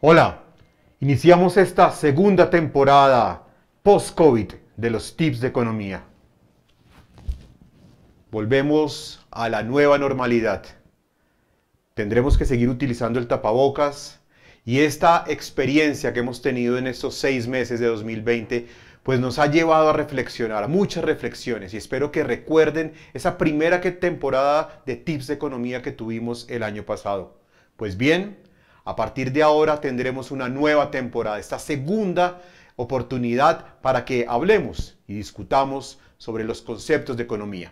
Hola, iniciamos esta segunda temporada post-COVID de los tips de economía. Volvemos a la nueva normalidad. Tendremos que seguir utilizando el tapabocas y esta experiencia que hemos tenido en estos seis meses de 2020 pues nos ha llevado a reflexionar, a muchas reflexiones, y espero que recuerden esa primera temporada de tips de economía que tuvimos el año pasado. Pues bien, a partir de ahora tendremos una nueva temporada, esta segunda oportunidad para que hablemos y discutamos sobre los conceptos de economía.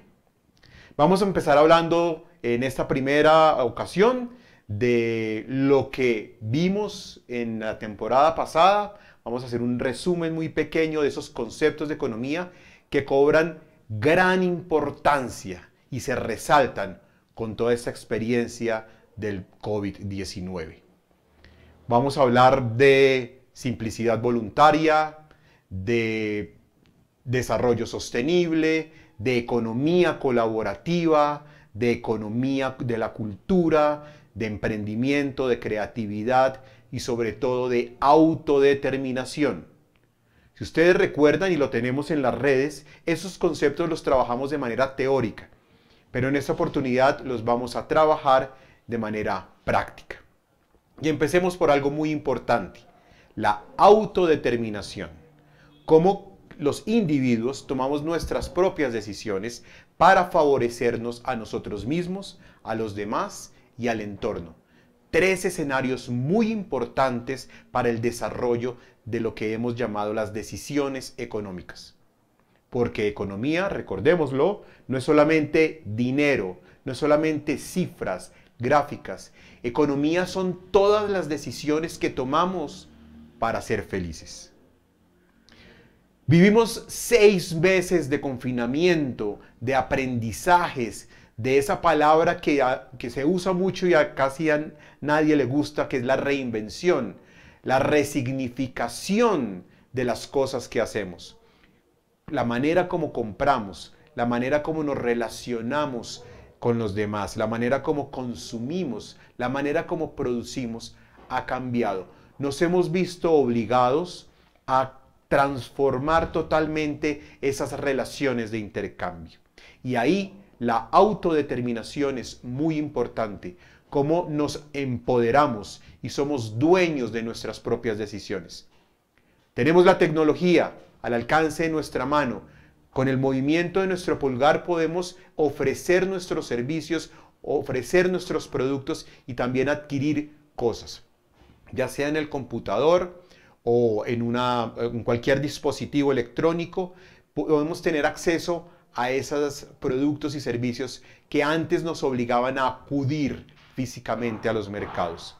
Vamos a empezar hablando en esta primera ocasión de lo que vimos en la temporada pasada. Vamos a hacer un resumen muy pequeño de esos conceptos de economía que cobran gran importancia y se resaltan con toda esta experiencia del COVID-19. Vamos a hablar de simplicidad voluntaria, de desarrollo sostenible, de economía colaborativa, de economía de la cultura, de emprendimiento, de creatividad y sobre todo de autodeterminación. Si ustedes recuerdan y lo tenemos en las redes, esos conceptos los trabajamos de manera teórica, pero en esta oportunidad los vamos a trabajar de manera práctica. Y empecemos por algo muy importante, la autodeterminación. Cómo los individuos tomamos nuestras propias decisiones para favorecernos a nosotros mismos, a los demás y al entorno. Tres escenarios muy importantes para el desarrollo de lo que hemos llamado las decisiones económicas. Porque economía, recordémoslo, no es solamente dinero, no es solamente cifras, gráficas. Economía son todas las decisiones que tomamos para ser felices. Vivimos seis meses de confinamiento, de aprendizajes, de esa palabra que, que se usa mucho y a casi a nadie le gusta, que es la reinvención, la resignificación de las cosas que hacemos. La manera como compramos, la manera como nos relacionamos, con los demás, la manera como consumimos, la manera como producimos ha cambiado. Nos hemos visto obligados a transformar totalmente esas relaciones de intercambio. Y ahí la autodeterminación es muy importante, cómo nos empoderamos y somos dueños de nuestras propias decisiones. Tenemos la tecnología al alcance de nuestra mano, con el movimiento de nuestro pulgar podemos ofrecer nuestros servicios, ofrecer nuestros productos y también adquirir cosas, ya sea en el computador o en, una, cualquier dispositivo electrónico, podemos tener acceso a esos productos y servicios que antes nos obligaban a acudir físicamente a los mercados.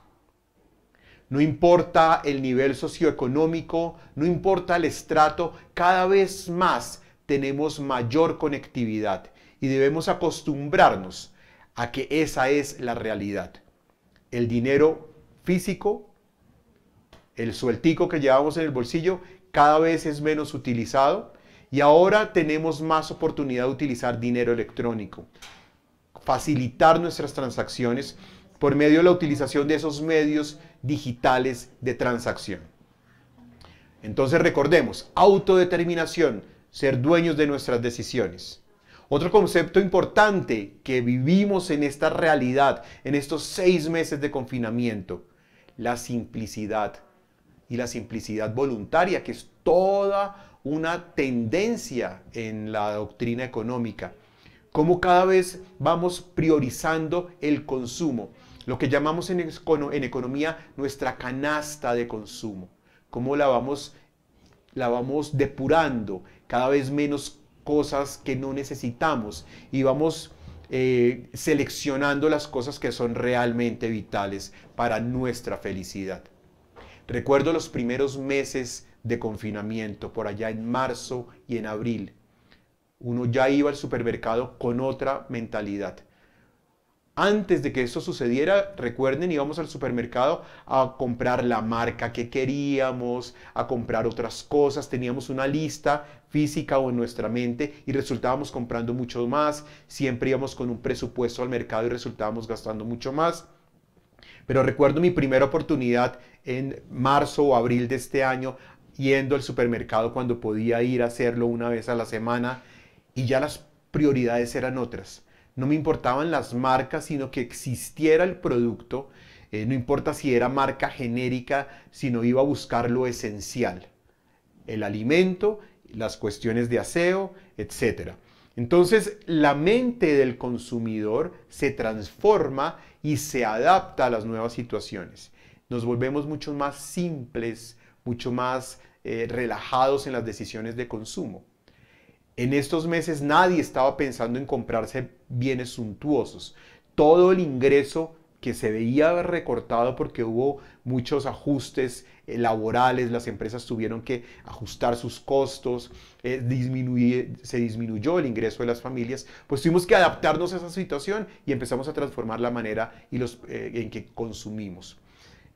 No importa el nivel socioeconómico, no importa el estrato, cada vez más tenemos mayor conectividad y debemos acostumbrarnos a que esa es la realidad. El dinero físico, el sueltico que llevamos en el bolsillo, cada vez es menos utilizado y ahora tenemos más oportunidad de utilizar dinero electrónico, facilitar nuestras transacciones por medio de la utilización de esos medios digitales de transacción. Entonces recordemos, autodeterminación, ser dueños de nuestras decisiones. Otro concepto importante que vivimos en esta realidad, en estos seis meses de confinamiento, la simplicidad. Y la simplicidad voluntaria, que es toda una tendencia en la doctrina económica. Cómo cada vez vamos priorizando el consumo, lo que llamamos en, economía nuestra canasta de consumo. Cómo la vamos la vamos depurando, cada vez menos cosas que no necesitamos y vamos eh, seleccionando las cosas que son realmente vitales para nuestra felicidad. Recuerdo los primeros meses de confinamiento, por allá en marzo y en abril. Uno ya iba al supermercado con otra mentalidad. Antes de que eso sucediera, recuerden, íbamos al supermercado a comprar la marca que queríamos, a comprar otras cosas, teníamos una lista física o en nuestra mente y resultábamos comprando mucho más, siempre íbamos con un presupuesto al mercado y resultábamos gastando mucho más. Pero recuerdo mi primera oportunidad en marzo o abril de este año yendo al supermercado cuando podía ir a hacerlo una vez a la semana y ya las prioridades eran otras no me importaban las marcas, sino que existiera el producto, eh, no importa si era marca genérica, sino iba a buscar lo esencial, el alimento, las cuestiones de aseo, etc. Entonces, la mente del consumidor se transforma y se adapta a las nuevas situaciones. Nos volvemos mucho más simples, mucho más eh, relajados en las decisiones de consumo. En estos meses nadie estaba pensando en comprarse bienes suntuosos. Todo el ingreso que se veía recortado porque hubo muchos ajustes eh, laborales, las empresas tuvieron que ajustar sus costos, eh, se disminuyó el ingreso de las familias, pues tuvimos que adaptarnos a esa situación y empezamos a transformar la manera y los, eh, en que consumimos.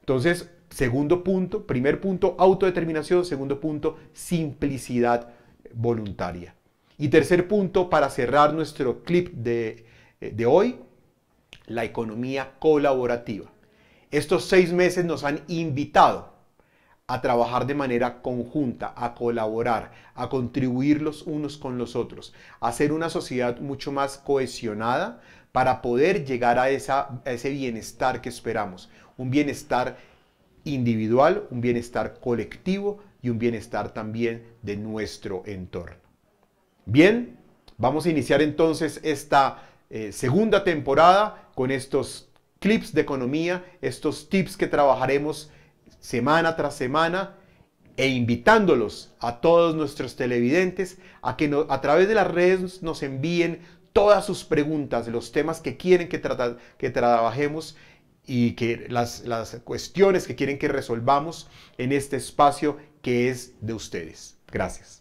Entonces, segundo punto, primer punto, autodeterminación, segundo punto, simplicidad voluntaria. Y tercer punto, para cerrar nuestro clip eh, de, hoy, la economía colaborativa. Estos seis meses nos han invitado a trabajar de manera conjunta, a colaborar, a contribuir los unos con los otros, a hacer una sociedad mucho más cohesionada para poder llegar a, esa, a ese bienestar que esperamos. Un bienestar individual, un bienestar colectivo y un bienestar también de nuestro entorno. Bien, vamos a iniciar entonces esta eh, segunda temporada con estos clips de economía, estos tips que trabajaremos semana tras semana e invitándolos a todos nuestros televidentes a que a través de las redes nos envíen todas sus preguntas, los temas que quieren que, que trabajemos y que las cuestiones que quieren que resolvamos en este espacio que es de ustedes. Gracias.